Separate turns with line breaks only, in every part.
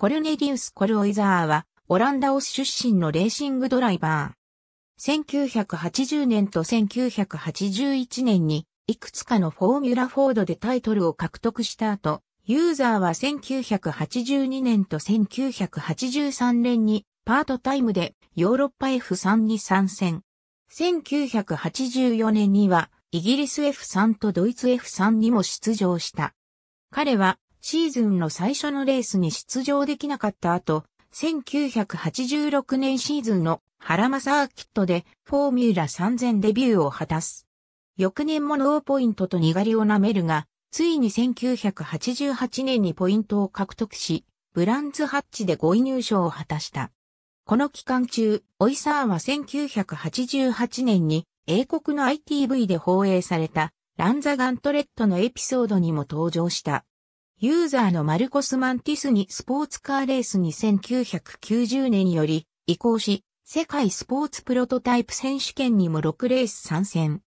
コルネリウス・コルオイザーは、オランダオス出身のレーシングドライバー。1980年と1981年に、いくつかのフォーミュラフォードでタイトルを獲得した後、ユーザーは1982年と1983年にパートタイムでヨーロッパ F3 に参戦。1984年にはイギリス F3 とドイツ F3 にも出場した。彼はシーズンの最初のレースに出場できなかった後、1986年シーズンの原マサーキットでフォーミュラ3000デビューを果たす。翌年もノーポイントとにがりをなめるが、ついに1988年にポイントを獲得し、ブランズハッチで5位入賞を果たした。この期間中、オイサーは1988年に英国の ITV で放映されたランザガントレットのエピソードにも登場した。ユーザーのマルコス・マンティスにスポーツカーレースに1990年より移行し、世界スポーツプロトタイプ選手権にも6レース参戦。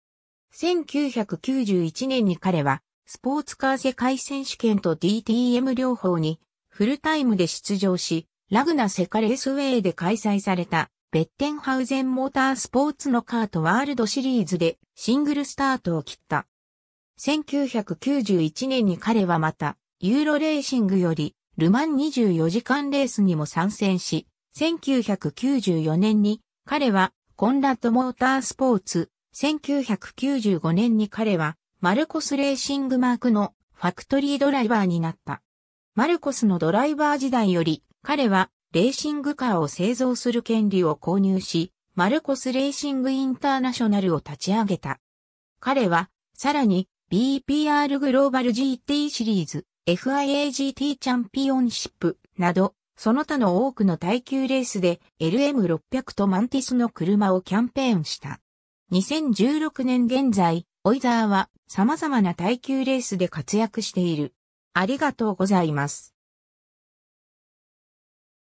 1991年に彼は、スポーツカー世界選手権と DTM 両方にフルタイムで出場し、ラグナセカレースウェイで開催された、ベッテンハウゼンモータースポーツのカートワールドシリーズでシングルスタートを切った。1991年に彼はまた、ユーロレーシングより、ルマン24時間レースにも参戦し、1994年に彼はコンラッドモータースポーツ、1995年に彼はマルコスレーシングマークのファクトリードライバーになった。マルコスのドライバー時代より彼はレーシングカーを製造する権利を購入し、マルコスレーシングインターナショナルを立ち上げた。彼はさらに BPR グローバル GT シリーズ、FIAGT チャンピオンシップなど、その他の多くの耐久レースで LM600 とマンティスの車をキャンペーンした。2016年現在、オイザーは様々な耐久レースで活躍している。ありがとうございます。